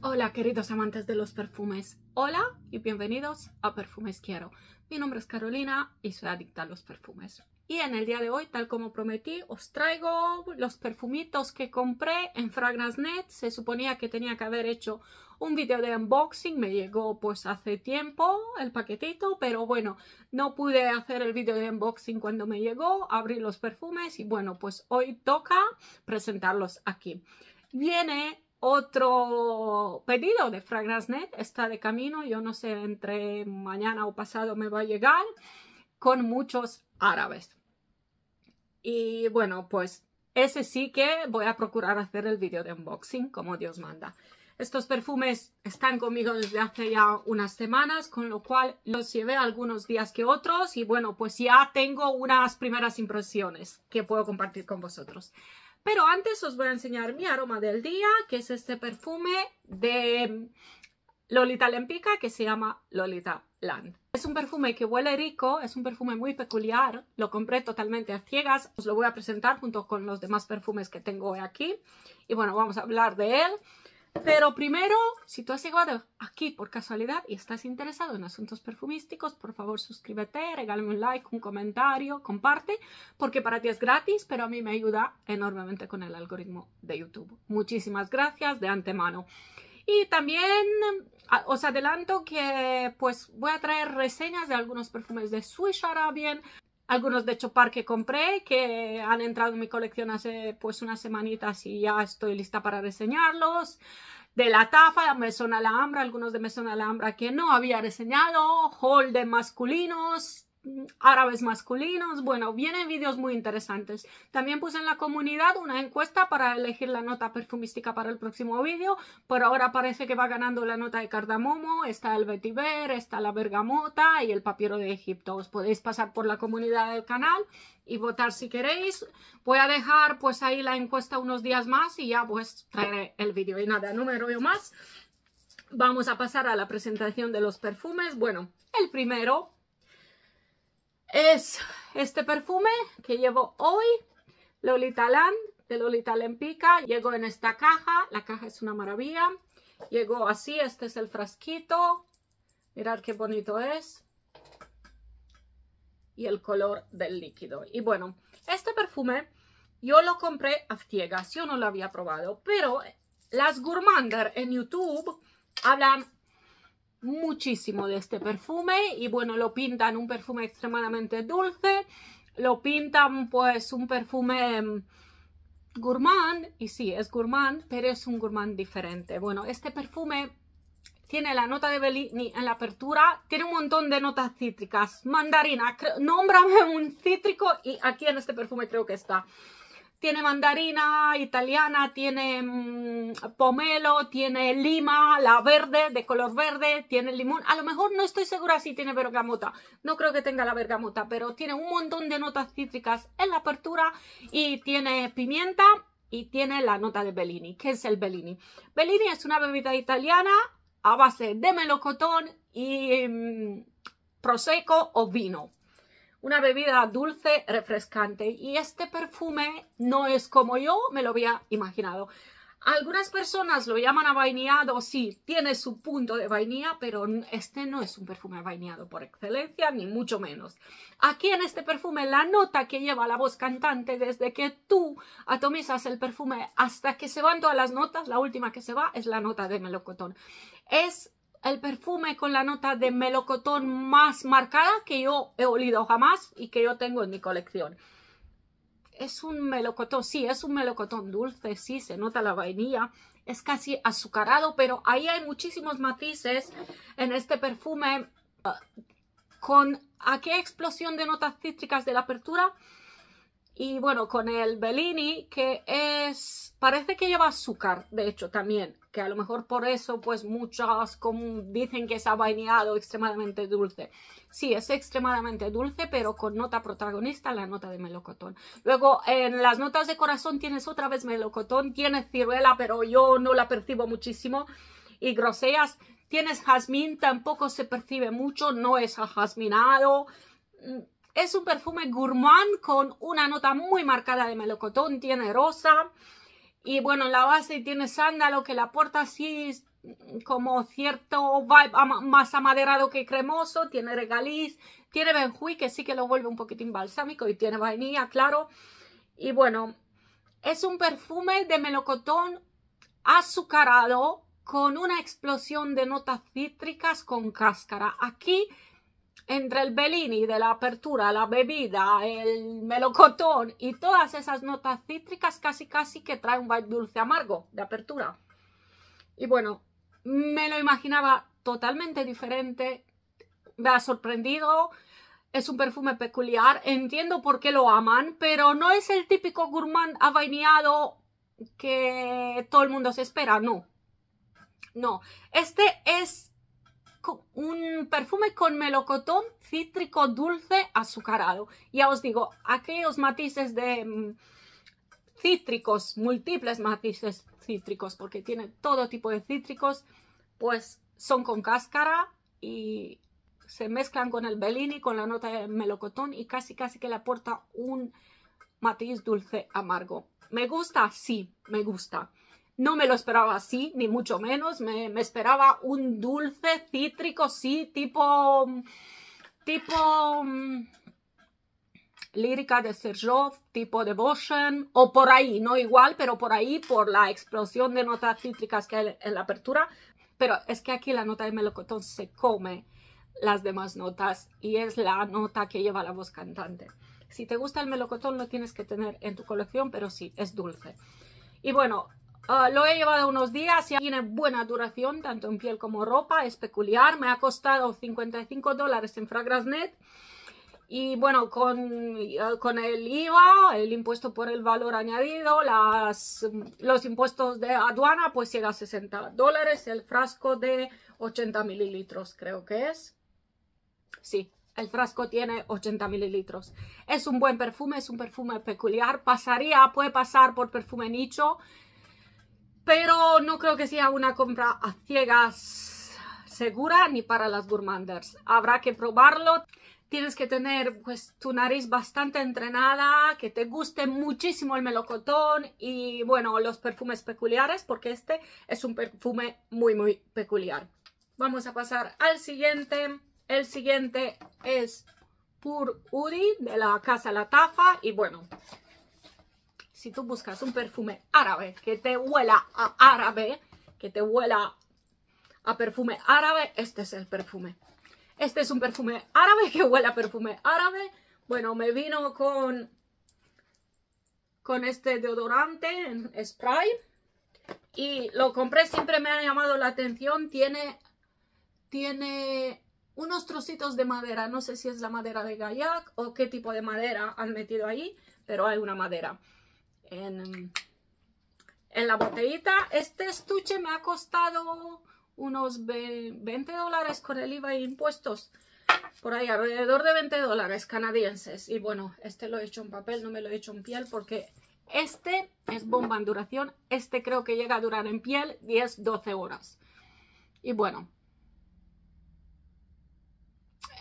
Hola queridos amantes de los perfumes, hola y bienvenidos a Perfumes Quiero. Mi nombre es Carolina y soy adicta a los perfumes. Y en el día de hoy, tal como prometí, os traigo los perfumitos que compré en Fragrance.net. Se suponía que tenía que haber hecho un video de unboxing, me llegó pues hace tiempo el paquetito, pero bueno, no pude hacer el video de unboxing cuando me llegó, abrí los perfumes y bueno, pues hoy toca presentarlos aquí. Viene otro pedido de Fragrance.net está de camino, yo no sé, entre mañana o pasado me va a llegar, con muchos árabes. Y bueno, pues ese sí que voy a procurar hacer el vídeo de unboxing como Dios manda. Estos perfumes están conmigo desde hace ya unas semanas, con lo cual los llevé algunos días que otros y bueno, pues ya tengo unas primeras impresiones que puedo compartir con vosotros. Pero antes os voy a enseñar mi aroma del día, que es este perfume de Lolita Lempica que se llama Lolita Land. Es un perfume que huele rico, es un perfume muy peculiar, lo compré totalmente a ciegas, os lo voy a presentar junto con los demás perfumes que tengo aquí. Y bueno, vamos a hablar de él. Pero primero, si tú has llegado aquí por casualidad y estás interesado en asuntos perfumísticos, por favor suscríbete, regálame un like, un comentario, comparte, porque para ti es gratis, pero a mí me ayuda enormemente con el algoritmo de YouTube. Muchísimas gracias de antemano. Y también os adelanto que pues voy a traer reseñas de algunos perfumes de Swiss Arabian algunos de Chopar que compré, que han entrado en mi colección hace pues unas semanitas y ya estoy lista para reseñarlos. De la Tafa, mesón Alhambra, algunos de Mesona Alhambra que no había reseñado, Hold de masculinos, Mm, árabes masculinos. Bueno, vienen vídeos muy interesantes. También puse en la comunidad una encuesta para elegir la nota perfumística para el próximo vídeo. Por ahora parece que va ganando la nota de cardamomo, está el vetiver, está la bergamota y el papiro de Egipto. Os podéis pasar por la comunidad del canal y votar si queréis. Voy a dejar pues ahí la encuesta unos días más y ya pues traeré el vídeo. Y nada, no me más. Vamos a pasar a la presentación de los perfumes. Bueno, el primero es este perfume que llevo hoy, Lolita Land, de Lolita Lempica. Llegó en esta caja, la caja es una maravilla. Llegó así, este es el frasquito. Mirad qué bonito es. Y el color del líquido. Y bueno, este perfume yo lo compré a yo no lo había probado, pero las gourmander en YouTube hablan muchísimo de este perfume y bueno, lo pintan un perfume extremadamente dulce, lo pintan pues un perfume em, gourmand y sí, es gourmand, pero es un gourmand diferente. Bueno, este perfume tiene la nota de Bellini en la apertura, tiene un montón de notas cítricas, mandarina, nómbrame un cítrico y aquí en este perfume creo que está tiene mandarina italiana, tiene mm, pomelo, tiene lima, la verde, de color verde, tiene limón. A lo mejor no estoy segura si tiene bergamota. No creo que tenga la bergamota, pero tiene un montón de notas cítricas en la apertura y tiene pimienta y tiene la nota de Bellini. ¿Qué es el Bellini? Bellini es una bebida italiana a base de melocotón y proseco mm, prosecco o vino una bebida dulce, refrescante. Y este perfume no es como yo me lo había imaginado. Algunas personas lo llaman vainillado, sí, tiene su punto de vainilla, pero este no es un perfume vainillado por excelencia, ni mucho menos. Aquí en este perfume, la nota que lleva la voz cantante desde que tú atomizas el perfume hasta que se van todas las notas, la última que se va es la nota de melocotón. Es el perfume con la nota de melocotón más marcada que yo he olido jamás y que yo tengo en mi colección. Es un melocotón, sí, es un melocotón dulce, sí, se nota la vainilla, es casi azucarado, pero ahí hay muchísimos matices en este perfume. Ah, con aquella explosión de notas cítricas de la apertura, y bueno, con el Bellini, que es, parece que lleva azúcar, de hecho, también, que a lo mejor por eso, pues muchas dicen que es bañado extremadamente dulce. Sí, es extremadamente dulce, pero con nota protagonista, la nota de melocotón. Luego, en las notas de corazón tienes otra vez melocotón, tienes ciruela, pero yo no la percibo muchísimo. Y grosellas, tienes jazmín, tampoco se percibe mucho, no es ajazminado es un perfume gourmand con una nota muy marcada de melocotón, tiene rosa. Y bueno, la base tiene sándalo que le aporta así como cierto vibe más amaderado que cremoso. Tiene regaliz, tiene benjuí que sí que lo vuelve un poquitín balsámico y tiene vainilla, claro. Y bueno, es un perfume de melocotón azucarado con una explosión de notas cítricas con cáscara. Aquí entre el Bellini de la apertura, la bebida, el melocotón y todas esas notas cítricas casi casi que trae un dulce amargo de apertura. Y bueno, me lo imaginaba totalmente diferente, me ha sorprendido, es un perfume peculiar, entiendo por qué lo aman, pero no es el típico gourmand avainiado que todo el mundo se espera, no. No, este es un perfume con melocotón cítrico dulce azucarado. Ya os digo, aquellos matices de mm, cítricos, múltiples matices cítricos, porque tiene todo tipo de cítricos, pues son con cáscara y se mezclan con el Bellini, con la nota de melocotón y casi casi que le aporta un matiz dulce amargo. ¿Me gusta? Sí, me gusta. No me lo esperaba así, ni mucho menos. Me, esperaba un dulce cítrico, sí, tipo. tipo. Mm, lírica de Serjov, tipo de Devotion, o por ahí, no igual, pero por ahí, por la explosión de notas cítricas que hay en la apertura. Pero es que aquí la nota de melocotón se come las demás notas y es la nota que lleva la voz cantante. Si te gusta el melocotón lo tienes que tener en tu colección, pero sí, es dulce. Y bueno, Ah, lo he llevado unos días, y tiene buena duración, tanto en piel como ropa, es peculiar. Me ha costado 55 dólares en Fragrasnet. Y bueno, eh, con, el IVA, el impuesto por el valor añadido, los impuestos de aduana, pues llega a 60 dólares el frasco de 80 mililitros, creo que es. Sí, el frasco tiene 80 mililitros. Es un buen perfume, es un perfume peculiar. Pasaría, puede pasar por perfume nicho, pero no creo que sea una compra a ciegas segura ni para las gourmanders. Habrá que probarlo. Tienes que tener pues, tu nariz bastante entrenada, que te guste muchísimo el melocotón y bueno, los perfumes peculiares porque este es un perfume muy muy peculiar. Vamos a pasar al siguiente. El siguiente es Pur Uri de la Casa La Tafa y bueno, si tú buscas un perfume árabe que te huela a árabe, que te huela a perfume árabe, este es el perfume. Este es un perfume árabe que huela a perfume árabe. Bueno, me vino con, con este deodorante en spray y lo compré, siempre me ha llamado la atención. Tiene, tiene unos trocitos de madera, no sé si es la madera de Gayak o qué tipo de madera han metido ahí, pero hay una madera en, la botellita. Este estuche me ha costado unos 20 dólares con el IVA e impuestos. Por ahí, alrededor de 20 dólares canadienses. Y bueno, este lo he hecho en papel, no me lo he hecho en piel porque este es bomba en duración. Este creo que llega a durar en piel 10-12 horas. Y bueno,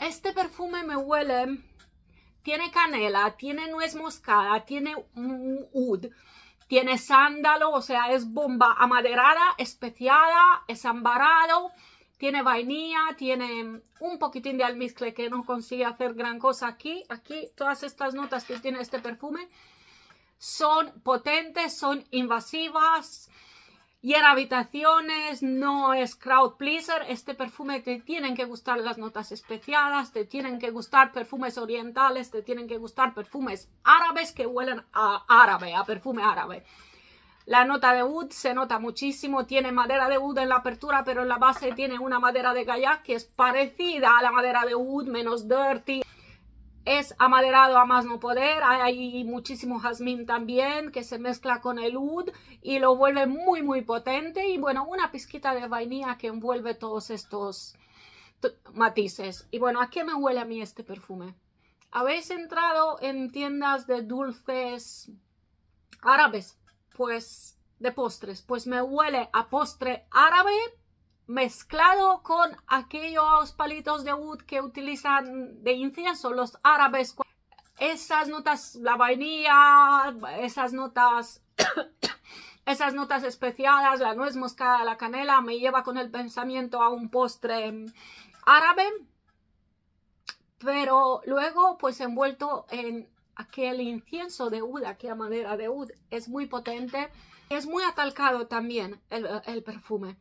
este perfume me huele tiene canela, tiene nuez moscada, tiene oud, tiene sándalo, o sea, es bomba amaderada, especiada, es ambarado, tiene vainilla, tiene un poquitín de almizcle que no consigue hacer gran cosa aquí. Aquí todas estas notas que tiene este perfume son potentes, son invasivas, y en habitaciones, no es crowd pleaser. Este perfume te tienen que gustar las notas especiadas, te tienen que gustar perfumes orientales, te tienen que gustar perfumes árabes que huelen a árabe, a perfume árabe. La nota de wood se nota muchísimo, tiene madera de wood en la apertura, pero en la base tiene una madera de kayak que es parecida a la madera de wood, menos dirty es amaderado a más no poder. Hay, muchísimo jazmín también que se mezcla con el oud y lo vuelve muy, muy potente. Y bueno, una pizquita de vainilla que envuelve todos estos matices. Y bueno, ¿a qué me huele a mí este perfume? ¿Habéis entrado en tiendas de dulces árabes? Pues de postres. Pues me huele a postre árabe mezclado con aquellos palitos de oud que utilizan de incienso los árabes. Esas notas, la vainilla, esas notas, esas notas especiadas, la nuez moscada, la canela, me lleva con el pensamiento a un postre árabe, pero luego pues envuelto en aquel incienso de oud, aquella madera de oud, es muy potente, es muy atalcado también el perfume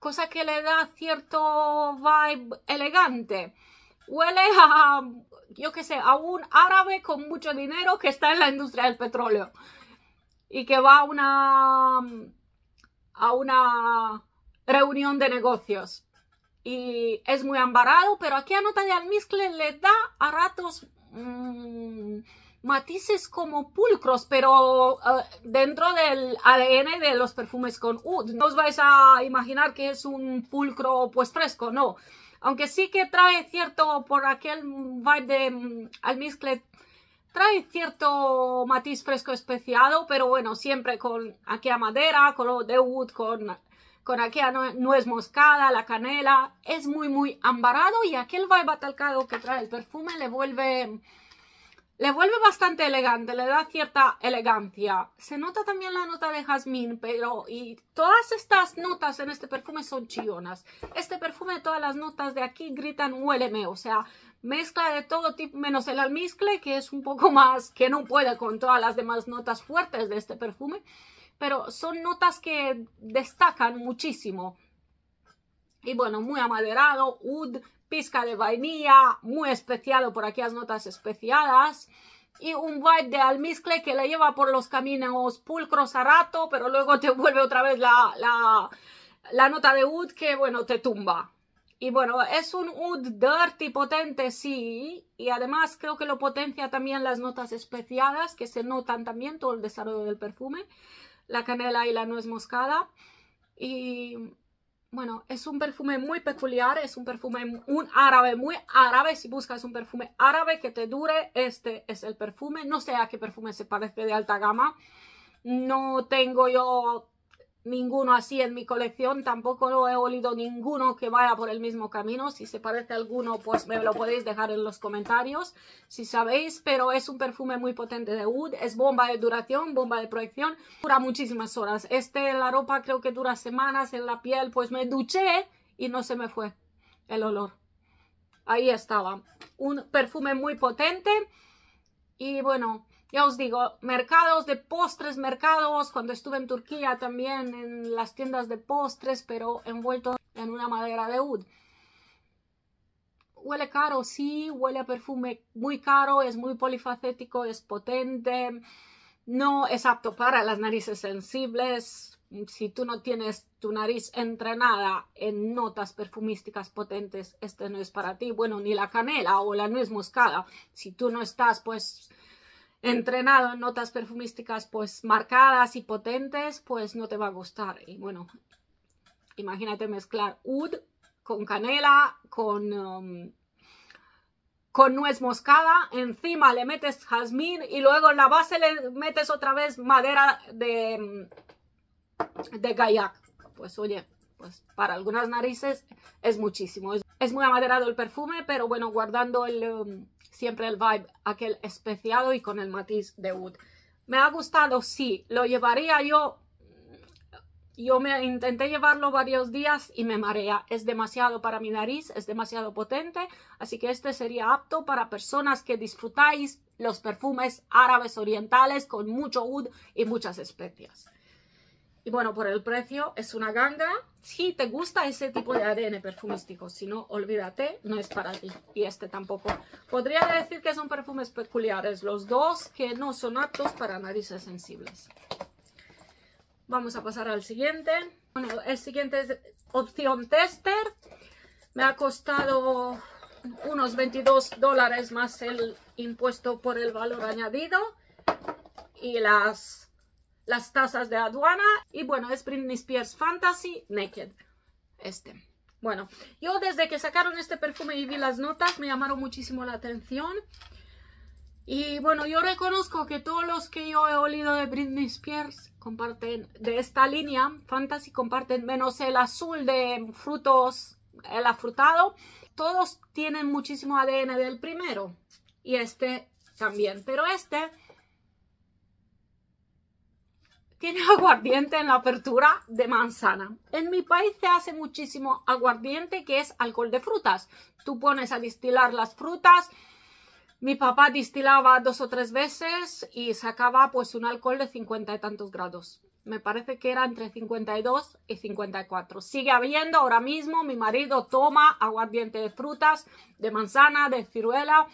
cosa que le da cierto vibe elegante. Huele a, yo qué sé, a un árabe con mucho dinero que está en la industria del petróleo y que va a una, a una reunión de negocios. Y es muy ambarado, pero aquí a nota de almizcle le da a ratos mm, matices como pulcros, pero eh, dentro del ADN de los perfumes con wood, No os vais a imaginar que es un pulcro pues fresco, no. Aunque sí que trae cierto, por aquel vibe de mm, almizcle, trae cierto matiz fresco especiado, pero bueno, siempre con aquella madera, color de wood, con, con aquella nuez moscada, la canela. Es muy, muy ambarado y aquel vibe atalcado que trae el perfume le vuelve le vuelve bastante elegante, le da cierta elegancia. Se nota también la nota de jazmín, pero y todas estas notas en este perfume son chillonas. Este perfume, todas las notas de aquí gritan huéleme, o sea, mezcla de todo tipo, menos el almizcle, que es un poco más, que no puede con todas las demás notas fuertes de este perfume. Pero son notas que destacan muchísimo. Y bueno, muy amaderado, wood, pizca de vainilla, muy especial por aquellas notas especiadas. Y un vibe de almizcle que le lleva por los caminos pulcros a rato, pero luego te vuelve otra vez la, la nota de wood que, bueno, te tumba. Y bueno, es un wood dirty potente, sí. Y además creo que lo potencia también las notas especiadas que se notan también todo el desarrollo del perfume. La canela y la nuez moscada. Y bueno, es un perfume muy peculiar, es un perfume un árabe, muy árabe. Si buscas un perfume árabe que te dure, este es el perfume. No sé a qué perfume se parece de alta gama. No tengo yo ninguno así en mi colección, tampoco lo he olido ninguno que vaya por el mismo camino, si se parece alguno pues me lo podéis dejar en los comentarios si sabéis, pero es un perfume muy potente de Wood, es bomba de duración, bomba de proyección, dura muchísimas horas, este en la ropa creo que dura semanas, en la piel pues me duché y no se me fue el olor, ahí estaba, un perfume muy potente y bueno, ya os digo, mercados de postres, mercados, cuando estuve en Turquía también en las tiendas de postres, pero envuelto en una madera de ud. Huele caro, sí, huele a perfume muy caro, es muy polifacético, es potente, no es apto para las narices sensibles. Si tú no tienes tu nariz entrenada en notas perfumísticas potentes, este no es para ti. Bueno, ni la canela o la nuez moscada. Si tú no estás, pues, entrenado en notas perfumísticas pues marcadas y potentes, pues no te va a gustar. Y bueno, imagínate mezclar oud con canela, con, um, con nuez moscada, encima le metes jazmín y luego en la base le metes otra vez madera de, de Pues oye, pues para algunas narices es muchísimo. Es muy amaderado el perfume, pero bueno, guardando um, siempre el vibe aquel especiado y con el matiz de wood. ¿Me ha gustado? Sí. ¿Lo llevaría yo? Yo me intenté llevarlo varios días y me marea. Es demasiado para mi nariz, es demasiado potente. Así que este sería apto para personas que disfrutáis los perfumes árabes orientales con mucho wood y muchas especias. Y bueno, por el precio es una ganga. Si te gusta ese tipo de ADN perfumístico, si no, olvídate, no es para ti. Y este tampoco. Podría decir que son perfumes peculiares, los dos que no son aptos para narices sensibles. Vamos a pasar al siguiente. Bueno, el siguiente es opción tester. Me ha costado unos 22 dólares más el impuesto por el valor añadido. Y las las tazas de aduana y bueno, es Britney Spears Fantasy Naked. Este. Bueno, yo desde que sacaron este perfume y vi las notas me llamaron muchísimo la atención. Y bueno, yo reconozco que todos los que yo he olido de Britney Spears comparten, de esta línea, Fantasy comparten, menos el azul de frutos, el afrutado, todos tienen muchísimo ADN del primero. Y este también, pero este tiene aguardiente en la apertura de manzana. En mi país se hace muchísimo aguardiente que es alcohol de frutas. Tú pones a destilar las frutas. Mi papá distilaba dos o tres veces y sacaba pues un alcohol de cincuenta y tantos grados. Me parece que era entre 52 y 54. Sigue habiendo ahora mismo, mi marido toma aguardiente de frutas, de manzana, de ciruela,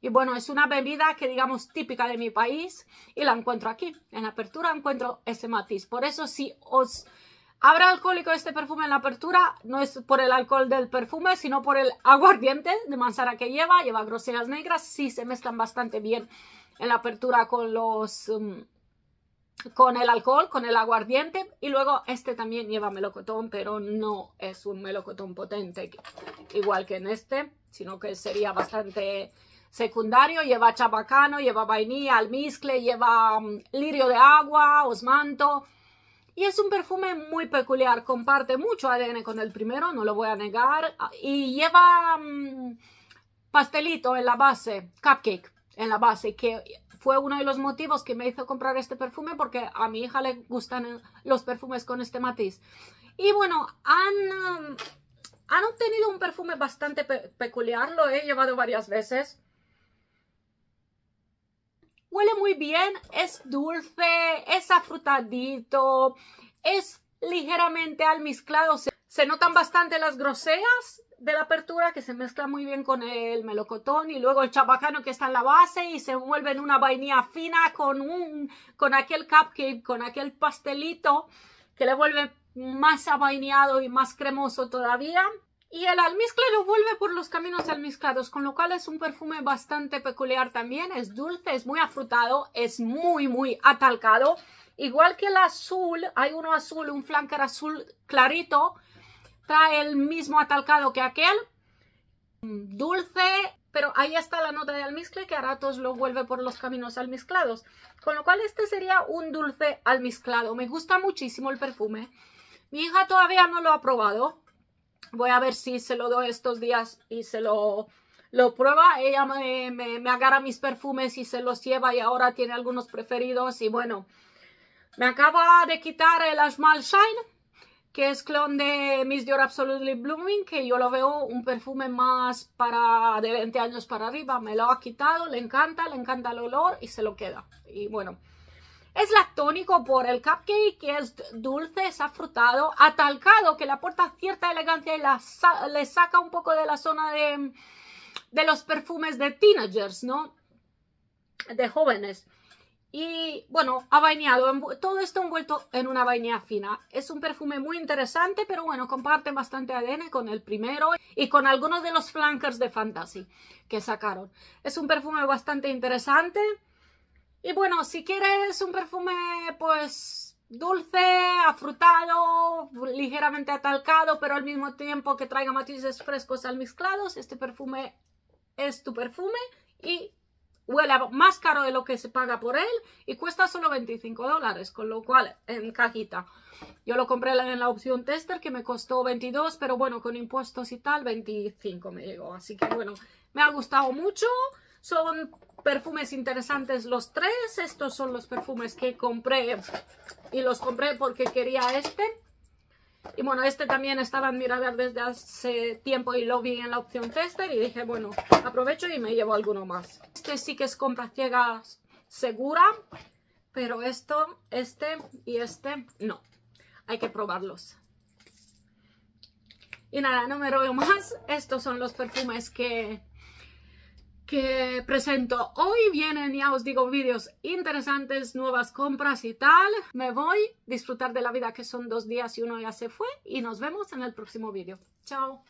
y bueno, es una bebida que digamos típica de mi país y la encuentro aquí. En la apertura encuentro ese matiz. Por eso si os habrá alcohólico este perfume en la apertura, no es por el alcohol del perfume, sino por el aguardiente de manzana que lleva. Lleva groseras negras, sí se mezclan bastante bien en la apertura con los... Mm, con el alcohol, con el aguardiente y luego este también lleva melocotón, pero no es un melocotón potente igual que en este, sino que sería bastante secundario, lleva chabacano, lleva vainilla, almizcle, lleva mm, lirio de agua, osmanto. Y es un perfume muy peculiar, comparte mucho ADN con el primero, no lo voy a negar. Y lleva mm, pastelito en la base, cupcake en la base, que fue uno de los motivos que me hizo comprar este perfume porque a mi hija le gustan eh, los perfumes con este matiz. Y bueno, han, mm, obtenido un perfume bastante peculiar, lo he llevado varias veces. Huele muy bien, es dulce, es afrutadito, es ligeramente almizclado. Se, notan bastante las groseas de la apertura que se mezcla muy bien con el melocotón y luego el chabacano que está en la base y se vuelve en una vainilla fina con un con aquel cupcake, con aquel pastelito que le vuelve más avainado y más cremoso todavía y el almizcle lo vuelve por los caminos almizclados, con lo cual es un perfume bastante peculiar también, es dulce, es muy afrutado, es muy, muy atalcado. Igual que el azul, hay uno azul, un flanker azul clarito, trae el mismo atalcado que aquel, dulce, pero ahí está la nota de almizcle que a ratos lo vuelve por los caminos almizclados. Con lo cual este sería un dulce almizclado, me gusta muchísimo el perfume. Mi hija todavía no lo ha probado, voy a ver si se lo doy estos días y se lo, lo prueba. Ella me, agarra mis perfumes y se los lleva y ahora tiene algunos preferidos. Y bueno, me acaba de quitar el Ashmal Shine, que es clon de Miss Dior Absolutely Blooming, que yo lo veo un perfume más para de 20 años para arriba. Me lo ha quitado, le encanta, le encanta el olor y se lo queda. Y bueno. Es lactónico por el cupcake, que es dulce, es afrutado, atalcado, que le aporta cierta elegancia y le saca un poco de la zona de, los perfumes de teenagers, ¿no? De jóvenes. Y bueno, ha bañado, todo esto envuelto en una vainilla fina. Es un perfume muy interesante, pero bueno, comparte bastante ADN con el primero y con algunos de los flankers de Fantasy que sacaron. Es un perfume bastante interesante. Y bueno, si quieres un perfume, pues dulce, afrutado, ligeramente atalcado, pero al mismo tiempo que traiga matices frescos al mezclados, este perfume es tu perfume y huele más caro de lo que se paga por él y cuesta solo 25 dólares, con lo cual en cajita. Yo lo compré en la opción tester que me costó 22, pero bueno, con impuestos y tal, 25 me llegó. Así que bueno, me ha gustado mucho. Son perfumes interesantes los tres. Estos son los perfumes que compré y los compré porque quería este. Y bueno, este también estaba en desde hace tiempo y lo vi en la opción tester y dije, bueno, aprovecho y me llevo alguno más. Este sí que es compra ciega segura, pero esto, este y este no. Hay que probarlos. Y nada, no me robo más. Estos son los perfumes que que presento hoy. Vienen, ya os digo, vídeos interesantes, nuevas compras y tal. Me voy, disfrutar de la vida que son dos días y uno ya se fue y nos vemos en el próximo vídeo. Chao.